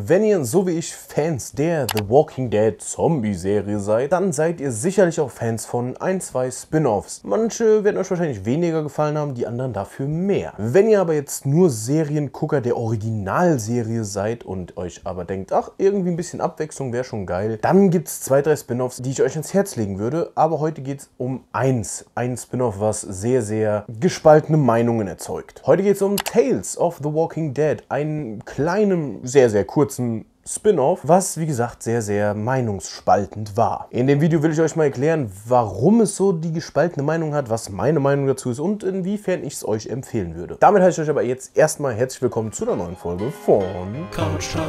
Wenn ihr, so wie ich, Fans der The Walking Dead Zombie-Serie seid, dann seid ihr sicherlich auch Fans von ein, zwei Spin-Offs. Manche werden euch wahrscheinlich weniger gefallen haben, die anderen dafür mehr. Wenn ihr aber jetzt nur Seriengucker der Originalserie seid und euch aber denkt, ach, irgendwie ein bisschen Abwechslung wäre schon geil, dann gibt es zwei, drei Spin-Offs, die ich euch ans Herz legen würde. Aber heute geht es um eins. Ein Spin-Off, was sehr, sehr gespaltene Meinungen erzeugt. Heute geht es um Tales of the Walking Dead, einen kleinen, sehr, sehr kurzen kurzen Spin-off, was wie gesagt sehr, sehr meinungsspaltend war. In dem Video will ich euch mal erklären, warum es so die gespaltene Meinung hat, was meine Meinung dazu ist und inwiefern ich es euch empfehlen würde. Damit heiße ich euch aber jetzt erstmal herzlich willkommen zu der neuen Folge von Couchtime.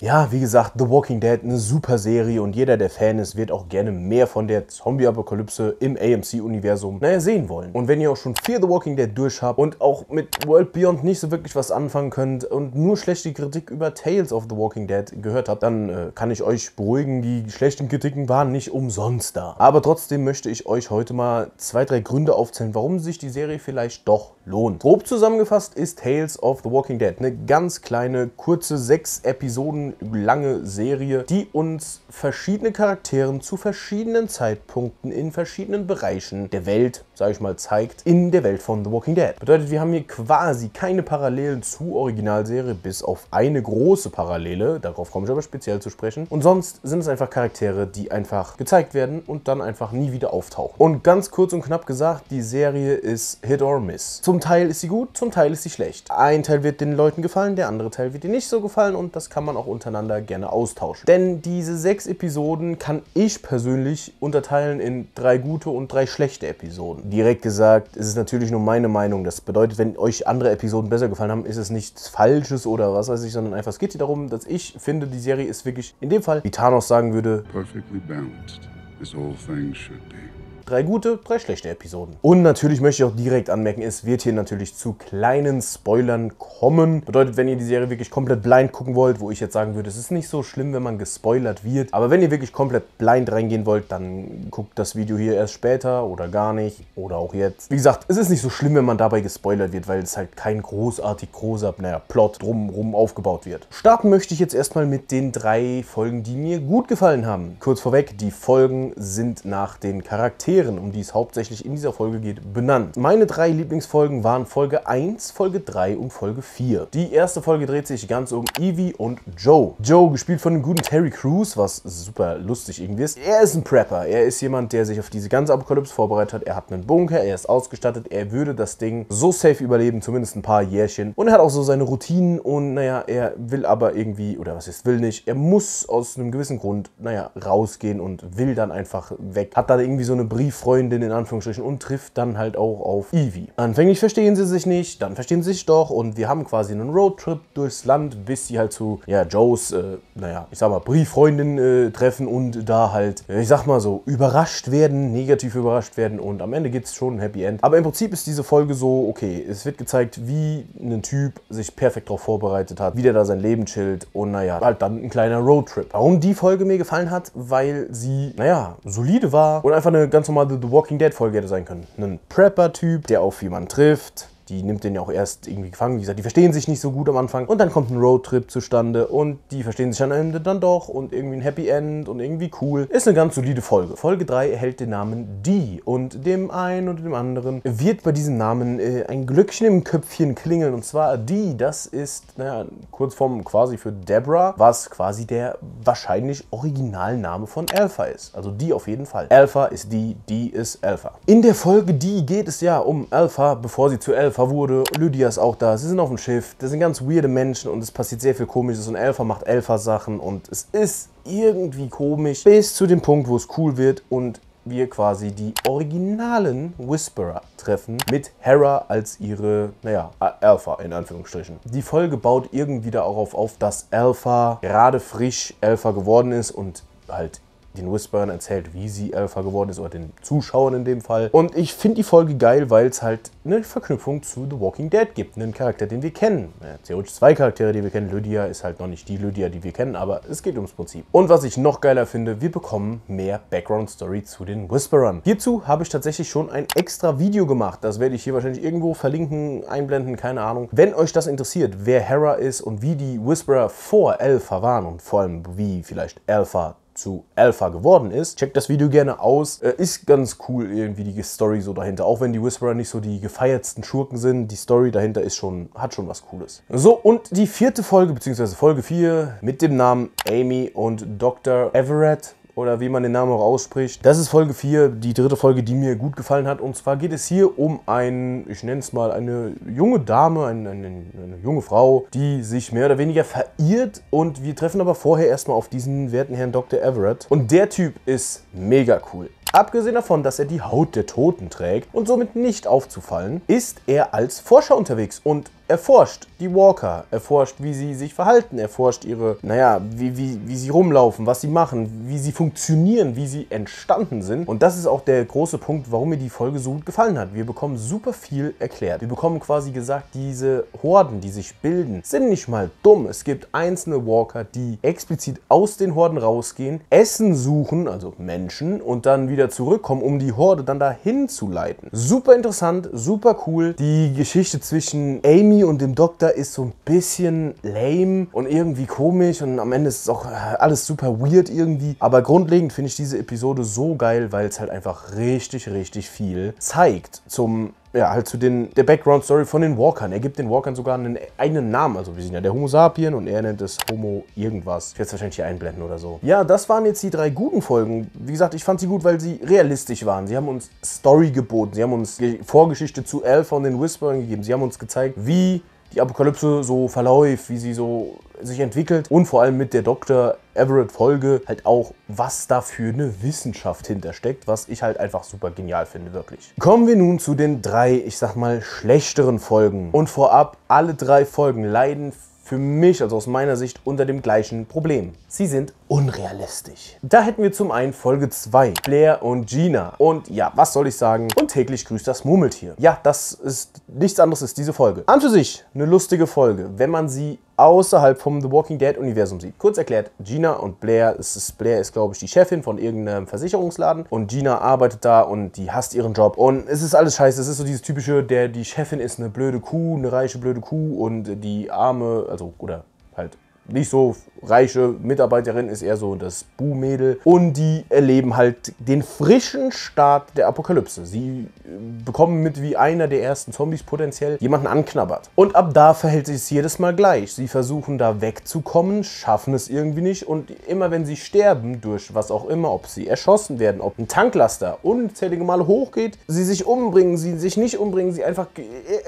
Ja, wie gesagt, The Walking Dead, eine super Serie und jeder, der Fan ist, wird auch gerne mehr von der Zombie-Apokalypse im AMC-Universum naja, sehen wollen. Und wenn ihr auch schon Fear the Walking Dead durch habt und auch mit World Beyond nicht so wirklich was anfangen könnt und nur schlechte Kritik über Tales of the Walking Dead gehört habt, dann äh, kann ich euch beruhigen, die schlechten Kritiken waren nicht umsonst da. Aber trotzdem möchte ich euch heute mal zwei, drei Gründe aufzählen, warum sich die Serie vielleicht doch lohnen. Grob zusammengefasst ist Tales of the Walking Dead eine ganz kleine, kurze, sechs Episoden lange Serie, die uns verschiedene Charakteren zu verschiedenen Zeitpunkten in verschiedenen Bereichen der Welt, sage ich mal, zeigt, in der Welt von The Walking Dead. Bedeutet, wir haben hier quasi keine Parallelen zu Originalserie, bis auf eine große Parallele, darauf komme ich aber speziell zu sprechen. Und sonst sind es einfach Charaktere, die einfach gezeigt werden und dann einfach nie wieder auftauchen. Und ganz kurz und knapp gesagt, die Serie ist Hit or Miss. Zum zum Teil ist sie gut, zum Teil ist sie schlecht. Ein Teil wird den Leuten gefallen, der andere Teil wird ihnen nicht so gefallen und das kann man auch untereinander gerne austauschen. Denn diese sechs Episoden kann ich persönlich unterteilen in drei gute und drei schlechte Episoden. Direkt gesagt, es ist natürlich nur meine Meinung. Das bedeutet, wenn euch andere Episoden besser gefallen haben, ist es nichts Falsches oder was weiß ich, sondern einfach es geht hier darum, dass ich finde, die Serie ist wirklich in dem Fall, wie Thanos sagen würde, perfectly balanced. as all things should be. Drei gute, drei schlechte Episoden. Und natürlich möchte ich auch direkt anmerken, es wird hier natürlich zu kleinen Spoilern kommen. Bedeutet, wenn ihr die Serie wirklich komplett blind gucken wollt, wo ich jetzt sagen würde, es ist nicht so schlimm, wenn man gespoilert wird. Aber wenn ihr wirklich komplett blind reingehen wollt, dann guckt das Video hier erst später oder gar nicht oder auch jetzt. Wie gesagt, es ist nicht so schlimm, wenn man dabei gespoilert wird, weil es halt kein großartig großer, naja, Plot drumherum aufgebaut wird. Starten möchte ich jetzt erstmal mit den drei Folgen, die mir gut gefallen haben. Kurz vorweg, die Folgen sind nach den Charakteren Charakteren, um die es hauptsächlich in dieser Folge geht, benannt. Meine drei Lieblingsfolgen waren Folge 1, Folge 3 und Folge 4. Die erste Folge dreht sich ganz um Evie und Joe. Joe, gespielt von dem guten Terry Crews, was super lustig irgendwie ist. Er ist ein Prepper. Er ist jemand, der sich auf diese ganze Apokalypse vorbereitet hat. Er hat einen Bunker, er ist ausgestattet, er würde das Ding so safe überleben, zumindest ein paar Jährchen. Und er hat auch so seine Routinen und naja, er will aber irgendwie, oder was ist, will nicht, er muss aus einem gewissen Grund, naja, rausgehen und will dann einfach weg. Hat dann irgendwie so eine Brief Freundin in Anführungsstrichen und trifft dann halt auch auf Evie. Anfänglich verstehen sie sich nicht, dann verstehen sie sich doch und wir haben quasi einen Roadtrip durchs Land, bis sie halt zu ja, Joes, äh, naja, ich sag mal, Brieffreundin äh, treffen und da halt, äh, ich sag mal so, überrascht werden, negativ überrascht werden und am Ende gibt es schon ein Happy End. Aber im Prinzip ist diese Folge so, okay, es wird gezeigt, wie ein Typ sich perfekt darauf vorbereitet hat, wie der da sein Leben chillt und naja, halt dann ein kleiner Roadtrip. Warum die Folge mir gefallen hat, weil sie, naja, solide war und einfach eine ganz normale mal The Walking Dead Folge hätte sein können. Ein Prepper-Typ, der auf jemanden trifft, die nimmt den ja auch erst irgendwie gefangen. Wie gesagt, die verstehen sich nicht so gut am Anfang. Und dann kommt ein Roadtrip zustande und die verstehen sich am Ende dann doch und irgendwie ein Happy End und irgendwie cool. Ist eine ganz solide Folge. Folge 3 erhält den Namen Die und dem einen und dem anderen wird bei diesem Namen äh, ein Glöckchen im Köpfchen klingeln. Und zwar Die, das ist, naja, Kurzform quasi für Debra, was quasi der wahrscheinlich Originalname von Alpha ist. Also Die auf jeden Fall. Alpha ist Die, Die ist Alpha. In der Folge Die geht es ja um Alpha, bevor sie zu Alpha wurde. Lydia ist auch da, sie sind auf dem Schiff, das sind ganz weirde Menschen und es passiert sehr viel Komisches und Alpha macht alpha sachen und es ist irgendwie komisch bis zu dem Punkt, wo es cool wird und wir quasi die originalen Whisperer treffen mit Hera als ihre, naja, Alpha in Anführungsstrichen. Die Folge baut irgendwie darauf auf, dass Alpha gerade frisch Alpha geworden ist und halt den Whisperern erzählt, wie sie Alpha geworden ist oder den Zuschauern in dem Fall. Und ich finde die Folge geil, weil es halt eine Verknüpfung zu The Walking Dead gibt, einen Charakter, den wir kennen. Ja, theoretisch zwei Charaktere, die wir kennen. Lydia ist halt noch nicht die Lydia, die wir kennen, aber es geht ums Prinzip. Und was ich noch geiler finde, wir bekommen mehr Background-Story zu den Whisperern. Hierzu habe ich tatsächlich schon ein extra Video gemacht. Das werde ich hier wahrscheinlich irgendwo verlinken, einblenden, keine Ahnung. Wenn euch das interessiert, wer Hera ist und wie die Whisperer vor Alpha waren und vor allem wie vielleicht Alpha zu Alpha geworden ist. Checkt das Video gerne aus. Äh, ist ganz cool irgendwie die Story so dahinter. Auch wenn die Whisperer nicht so die gefeiertsten Schurken sind, die Story dahinter ist schon, hat schon was Cooles. So, und die vierte Folge, beziehungsweise Folge 4 mit dem Namen Amy und Dr. Everett oder wie man den Namen auch ausspricht. Das ist Folge 4, die dritte Folge, die mir gut gefallen hat. Und zwar geht es hier um ein, ich nenne es mal, eine junge Dame, eine, eine, eine junge Frau, die sich mehr oder weniger verirrt. Und wir treffen aber vorher erstmal auf diesen werten Herrn Dr. Everett. Und der Typ ist mega cool. Abgesehen davon, dass er die Haut der Toten trägt und somit nicht aufzufallen, ist er als Forscher unterwegs und erforscht die Walker, erforscht, wie sie sich verhalten, erforscht ihre, naja, wie, wie, wie sie rumlaufen, was sie machen, wie sie funktionieren, wie sie entstanden sind. Und das ist auch der große Punkt, warum mir die Folge so gut gefallen hat. Wir bekommen super viel erklärt. Wir bekommen quasi gesagt, diese Horden, die sich bilden, sind nicht mal dumm. Es gibt einzelne Walker, die explizit aus den Horden rausgehen, Essen suchen, also Menschen, und dann wieder zurückkommen, um die Horde dann dahin zu leiten. Super interessant, super cool. Die Geschichte zwischen Amy und dem Doktor ist so ein bisschen lame und irgendwie komisch und am Ende ist es auch äh, alles super weird irgendwie. Aber grundlegend finde ich diese Episode so geil, weil es halt einfach richtig, richtig viel zeigt zum ja, halt zu den, der Background-Story von den Walkern. Er gibt den Walkern sogar einen eigenen Namen. Also wir sind ja der Homo sapien und er nennt es Homo irgendwas. Ich werde es wahrscheinlich hier einblenden oder so. Ja, das waren jetzt die drei guten Folgen. Wie gesagt, ich fand sie gut, weil sie realistisch waren. Sie haben uns Story geboten. Sie haben uns Vorgeschichte zu Alpha und den Whisperern gegeben. Sie haben uns gezeigt, wie die Apokalypse so verläuft, wie sie so sich entwickelt und vor allem mit der Dr. Everett Folge halt auch, was da für eine Wissenschaft hintersteckt, was ich halt einfach super genial finde, wirklich. Kommen wir nun zu den drei, ich sag mal, schlechteren Folgen. Und vorab, alle drei Folgen leiden für mich, also aus meiner Sicht, unter dem gleichen Problem. Sie sind unrealistisch. Da hätten wir zum einen Folge 2, Blair und Gina. Und ja, was soll ich sagen? Und täglich grüßt das Murmeltier. Ja, das ist nichts anderes ist diese Folge. An für sich eine lustige Folge, wenn man sie außerhalb vom The Walking Dead-Universum sieht. Kurz erklärt, Gina und Blair, es ist, Blair ist, glaube ich, die Chefin von irgendeinem Versicherungsladen und Gina arbeitet da und die hasst ihren Job und es ist alles scheiße. Es ist so dieses typische, der, die Chefin ist eine blöde Kuh, eine reiche blöde Kuh und die arme, also, oder halt nicht so reiche Mitarbeiterin, ist eher so das Buhmädel. Und die erleben halt den frischen Start der Apokalypse. Sie äh, bekommen mit, wie einer der ersten Zombies potenziell jemanden anknabbert. Und ab da verhält sich es jedes Mal gleich. Sie versuchen da wegzukommen, schaffen es irgendwie nicht. Und immer wenn sie sterben, durch was auch immer, ob sie erschossen werden, ob ein Tanklaster unzählige Male hochgeht, sie sich umbringen, sie sich nicht umbringen, sie einfach, e-,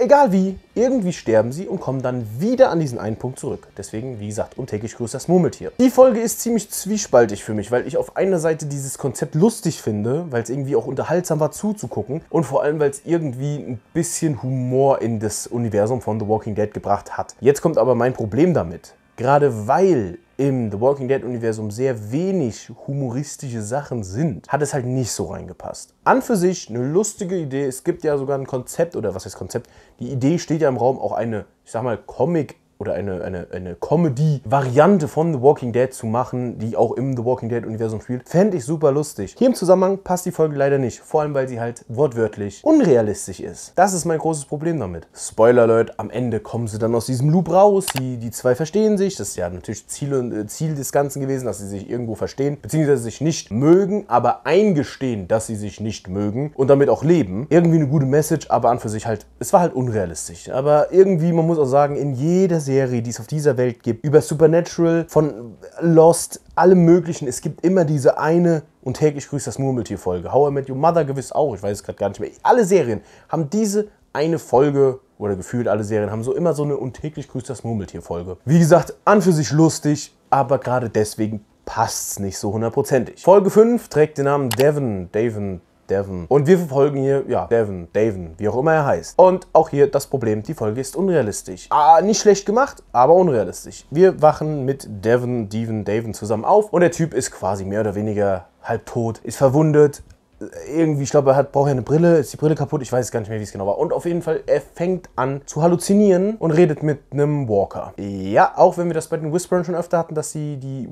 egal wie, irgendwie sterben sie und kommen dann wieder an diesen einen Punkt zurück. Deswegen, wie gesagt, Nacht und täglich grüßt das Murmeltier. Die Folge ist ziemlich zwiespaltig für mich, weil ich auf einer Seite dieses Konzept lustig finde, weil es irgendwie auch unterhaltsam war zuzugucken und vor allem, weil es irgendwie ein bisschen Humor in das Universum von The Walking Dead gebracht hat. Jetzt kommt aber mein Problem damit. Gerade weil im The Walking Dead Universum sehr wenig humoristische Sachen sind, hat es halt nicht so reingepasst. An für sich eine lustige Idee. Es gibt ja sogar ein Konzept oder was heißt Konzept? Die Idee steht ja im Raum, auch eine, ich sag mal, Comic oder eine, eine, eine Comedy-Variante von The Walking Dead zu machen, die auch im The Walking Dead-Universum spielt, fände ich super lustig. Hier im Zusammenhang passt die Folge leider nicht, vor allem weil sie halt wortwörtlich unrealistisch ist. Das ist mein großes Problem damit. Spoiler, Leute, am Ende kommen sie dann aus diesem Loop raus, die, die zwei verstehen sich, das ist ja natürlich Ziel, und, äh, Ziel des Ganzen gewesen, dass sie sich irgendwo verstehen, beziehungsweise sich nicht mögen, aber eingestehen, dass sie sich nicht mögen und damit auch leben. Irgendwie eine gute Message, aber an für sich halt, es war halt unrealistisch. Aber irgendwie, man muss auch sagen, in jeder Serie Serie, die es auf dieser Welt gibt, über Supernatural, von Lost, allem Möglichen. Es gibt immer diese eine und täglich grüßt das Murmeltier-Folge. How I Met Your Mother gewiss auch, ich weiß es gerade gar nicht mehr. Alle Serien haben diese eine Folge oder gefühlt alle Serien haben so immer so eine und täglich grüßt das Murmeltier-Folge. Wie gesagt, an für sich lustig, aber gerade deswegen passt es nicht so hundertprozentig. Folge 5 trägt den Namen Devon, Davon, Devon. Und wir verfolgen hier, ja, Devon, Davon, wie auch immer er heißt. Und auch hier das Problem, die Folge ist unrealistisch. Ah, nicht schlecht gemacht, aber unrealistisch. Wir wachen mit Devon, Devon, Davon zusammen auf und der Typ ist quasi mehr oder weniger halbtot, ist verwundet, irgendwie, ich glaube, er hat, braucht ja eine Brille, ist die Brille kaputt, ich weiß gar nicht mehr, wie es genau war. Und auf jeden Fall, er fängt an zu halluzinieren und redet mit einem Walker. Ja, auch wenn wir das bei den Whisperern schon öfter hatten, dass sie die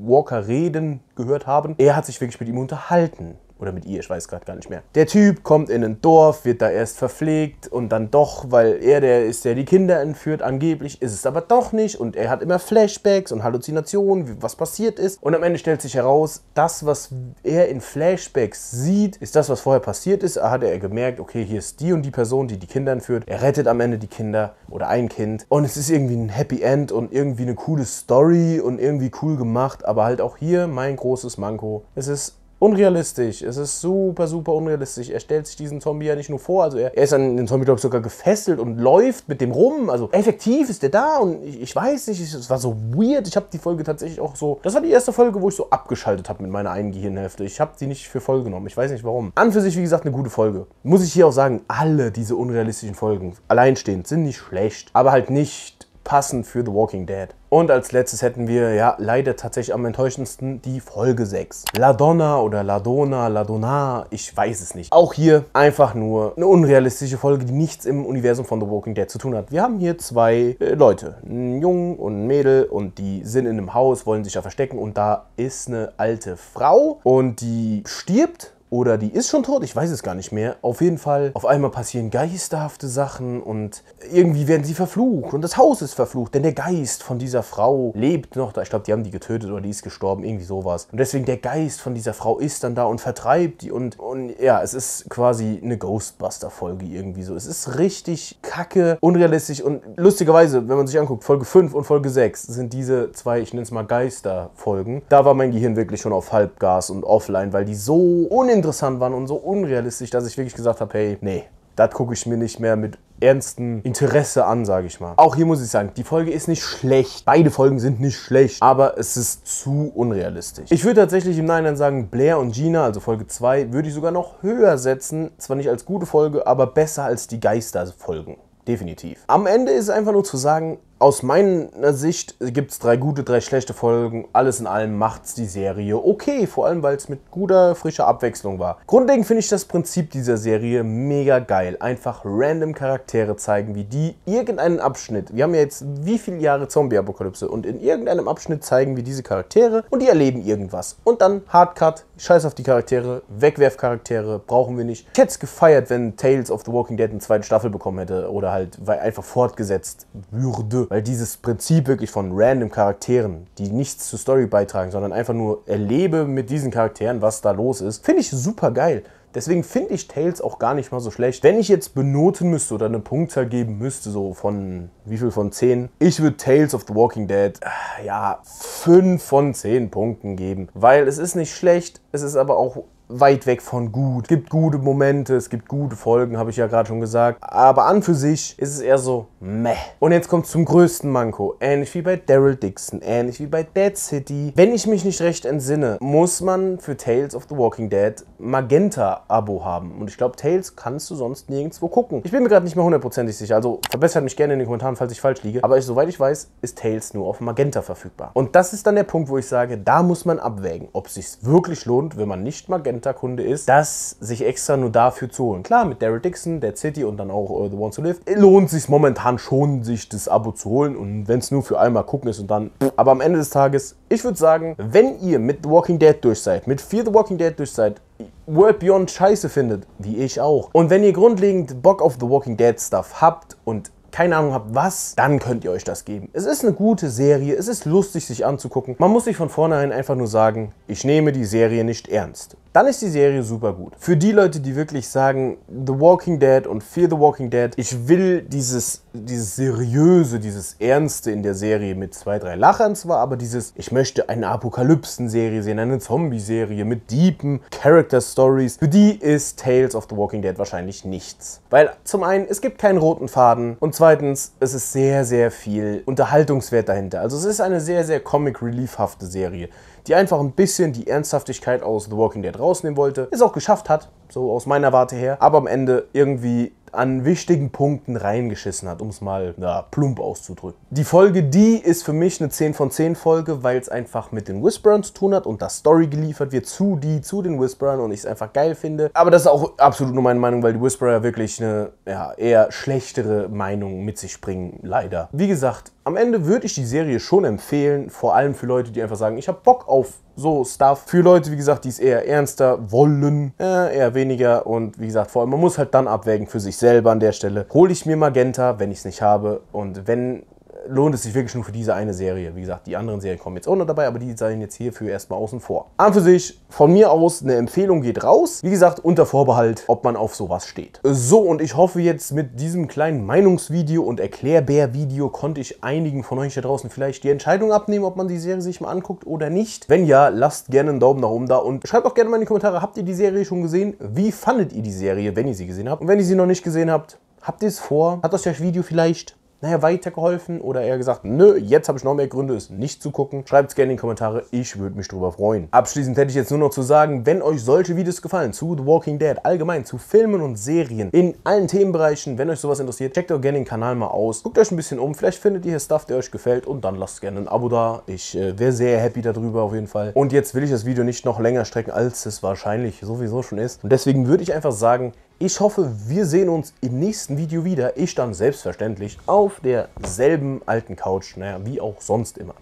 Walker reden gehört haben, er hat sich wirklich mit ihm unterhalten. Oder mit ihr, ich weiß gerade gar nicht mehr. Der Typ kommt in ein Dorf, wird da erst verpflegt und dann doch, weil er der ist, der die Kinder entführt, angeblich ist es aber doch nicht und er hat immer Flashbacks und Halluzinationen, was passiert ist. Und am Ende stellt sich heraus, das, was er in Flashbacks sieht, ist das, was vorher passiert ist. Da hat er gemerkt, okay, hier ist die und die Person, die die Kinder entführt. Er rettet am Ende die Kinder oder ein Kind. Und es ist irgendwie ein Happy End und irgendwie eine coole Story und irgendwie cool gemacht. Aber halt auch hier mein großes Manko. Es ist unrealistisch. Es ist super, super unrealistisch. Er stellt sich diesen Zombie ja nicht nur vor, also er, er ist an den Zombie, glaube ich, sogar gefesselt und läuft mit dem rum. Also effektiv ist der da und ich, ich weiß nicht, es war so weird. Ich habe die Folge tatsächlich auch so, das war die erste Folge, wo ich so abgeschaltet habe mit meiner einen Gehirnhälfte. Ich habe die nicht für voll genommen. Ich weiß nicht warum. An für sich, wie gesagt, eine gute Folge. Muss ich hier auch sagen, alle diese unrealistischen Folgen, alleinstehend, sind nicht schlecht, aber halt nicht passend für The Walking Dead. Und als letztes hätten wir ja leider tatsächlich am enttäuschendsten die Folge 6. La Donna oder La La Ladona, ich weiß es nicht. Auch hier einfach nur eine unrealistische Folge, die nichts im Universum von The Walking Dead zu tun hat. Wir haben hier zwei äh, Leute, einen Jungen und ein Mädel und die sind in einem Haus, wollen sich ja verstecken und da ist eine alte Frau und die stirbt oder die ist schon tot, ich weiß es gar nicht mehr. Auf jeden Fall, auf einmal passieren geisterhafte Sachen und irgendwie werden sie verflucht und das Haus ist verflucht, denn der Geist von dieser Frau lebt noch da. Ich glaube, die haben die getötet oder die ist gestorben, irgendwie sowas. Und deswegen der Geist von dieser Frau ist dann da und vertreibt die und, und ja, es ist quasi eine Ghostbuster-Folge irgendwie so. Es ist richtig kacke, unrealistisch und lustigerweise, wenn man sich anguckt, Folge 5 und Folge 6 sind diese zwei, ich nenne es mal Geister-Folgen. Da war mein Gehirn wirklich schon auf Halbgas und offline, weil die so uninteressant uninteressant waren und so unrealistisch, dass ich wirklich gesagt habe, hey, nee, das gucke ich mir nicht mehr mit ernstem Interesse an, sage ich mal. Auch hier muss ich sagen, die Folge ist nicht schlecht. Beide Folgen sind nicht schlecht, aber es ist zu unrealistisch. Ich würde tatsächlich im Nachhinein sagen, Blair und Gina, also Folge 2, würde ich sogar noch höher setzen. Zwar nicht als gute Folge, aber besser als die Geisterfolgen. Definitiv. Am Ende ist es einfach nur zu sagen, aus meiner Sicht gibt es drei gute, drei schlechte Folgen. Alles in allem macht es die Serie okay, vor allem weil es mit guter, frischer Abwechslung war. Grundlegend finde ich das Prinzip dieser Serie mega geil. Einfach random Charaktere zeigen, wie die irgendeinen Abschnitt. Wir haben ja jetzt wie viele Jahre Zombie-Apokalypse und in irgendeinem Abschnitt zeigen wir diese Charaktere und die erleben irgendwas. Und dann Hardcut, scheiß auf die Charaktere, Wegwerfcharaktere, brauchen wir nicht. Ich hätte es gefeiert, wenn Tales of the Walking Dead eine zweite Staffel bekommen hätte oder halt weil einfach fortgesetzt würde weil dieses Prinzip wirklich von random Charakteren, die nichts zur Story beitragen, sondern einfach nur erlebe mit diesen Charakteren, was da los ist, finde ich super geil. Deswegen finde ich Tales auch gar nicht mal so schlecht. Wenn ich jetzt benoten müsste oder eine Punktzahl geben müsste, so von wie viel von 10, ich würde Tales of the Walking Dead, äh, ja, 5 von 10 Punkten geben. Weil es ist nicht schlecht, es ist aber auch weit weg von gut. Es gibt gute Momente, es gibt gute Folgen, habe ich ja gerade schon gesagt. Aber an für sich ist es eher so meh. Und jetzt kommt zum größten Manko. Ähnlich wie bei Daryl Dixon, ähnlich wie bei Dead City. Wenn ich mich nicht recht entsinne, muss man für Tales of the Walking Dead Magenta-Abo haben. Und ich glaube, Tales kannst du sonst nirgendwo gucken. Ich bin mir gerade nicht mehr hundertprozentig sicher. Also verbessert mich gerne in den Kommentaren, falls ich falsch liege. Aber ich, soweit ich weiß, ist Tales nur auf Magenta verfügbar. Und das ist dann der Punkt, wo ich sage, da muss man abwägen, ob es sich wirklich lohnt, wenn man nicht Magenta Interkunde ist, das sich extra nur dafür zu holen. Klar, mit Daryl Dixon, Dead City und dann auch äh, The One to Live lohnt sich momentan schon, sich das Abo zu holen. Und wenn es nur für einmal gucken ist und dann. Aber am Ende des Tages, ich würde sagen, wenn ihr mit The Walking Dead durch seid, mit Fear the Walking Dead durch seid, World Beyond scheiße findet, wie ich auch, und wenn ihr grundlegend Bock auf The Walking Dead Stuff habt und keine Ahnung habt, was, dann könnt ihr euch das geben. Es ist eine gute Serie, es ist lustig, sich anzugucken. Man muss sich von vornherein einfach nur sagen, ich nehme die Serie nicht ernst dann ist die Serie super gut. Für die Leute, die wirklich sagen, The Walking Dead und Fear the Walking Dead, ich will dieses, dieses Seriöse, dieses Ernste in der Serie mit zwei, drei Lachern zwar, aber dieses, ich möchte eine Apokalypsen-Serie sehen, eine Zombie-Serie mit deepen Character-Stories, für die ist Tales of the Walking Dead wahrscheinlich nichts. Weil zum einen, es gibt keinen roten Faden und zweitens, es ist sehr, sehr viel Unterhaltungswert dahinter. Also es ist eine sehr, sehr Comic-Relief-hafte Serie die einfach ein bisschen die Ernsthaftigkeit aus The Walking Dead rausnehmen wollte, es auch geschafft hat, so aus meiner Warte her, aber am Ende irgendwie an wichtigen Punkten reingeschissen hat, um es mal na, plump auszudrücken. Die Folge Die ist für mich eine 10 von 10 Folge, weil es einfach mit den Whisperern zu tun hat und das Story geliefert wird zu Die, zu den Whisperern und ich es einfach geil finde. Aber das ist auch absolut nur meine Meinung, weil die Whisperer wirklich eine ja, eher schlechtere Meinung mit sich bringen, leider. Wie gesagt, am Ende würde ich die Serie schon empfehlen, vor allem für Leute, die einfach sagen, ich habe Bock auf so Stuff für Leute, wie gesagt, die es eher ernster wollen, äh, eher weniger und wie gesagt, vor allem, man muss halt dann abwägen für sich selber an der Stelle. Hole ich mir Magenta, wenn ich es nicht habe und wenn lohnt es sich wirklich nur für diese eine Serie. Wie gesagt, die anderen Serien kommen jetzt auch noch dabei, aber die seien jetzt hierfür erstmal außen vor. An für sich, von mir aus, eine Empfehlung geht raus. Wie gesagt, unter Vorbehalt, ob man auf sowas steht. So, und ich hoffe jetzt mit diesem kleinen Meinungsvideo und Erklärbär-Video konnte ich einigen von euch da draußen vielleicht die Entscheidung abnehmen, ob man die Serie sich mal anguckt oder nicht. Wenn ja, lasst gerne einen Daumen nach oben da und schreibt auch gerne mal in die Kommentare, habt ihr die Serie schon gesehen? Wie fandet ihr die Serie, wenn ihr sie gesehen habt? Und wenn ihr sie noch nicht gesehen habt, habt ihr es vor? Hat das euch Video vielleicht naja, weitergeholfen oder eher gesagt, nö, jetzt habe ich noch mehr Gründe, es nicht zu gucken? Schreibt es gerne in die Kommentare, ich würde mich darüber freuen. Abschließend hätte ich jetzt nur noch zu sagen, wenn euch solche Videos gefallen zu The Walking Dead, allgemein zu Filmen und Serien, in allen Themenbereichen, wenn euch sowas interessiert, checkt doch gerne den Kanal mal aus, guckt euch ein bisschen um, vielleicht findet ihr hier Stuff, der euch gefällt und dann lasst gerne ein Abo da. Ich äh, wäre sehr happy darüber auf jeden Fall. Und jetzt will ich das Video nicht noch länger strecken, als es wahrscheinlich sowieso schon ist. Und deswegen würde ich einfach sagen, ich hoffe, wir sehen uns im nächsten Video wieder. Ich dann selbstverständlich auf derselben alten Couch, naja, wie auch sonst immer.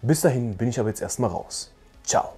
Bis dahin bin ich aber jetzt erstmal raus. Ciao.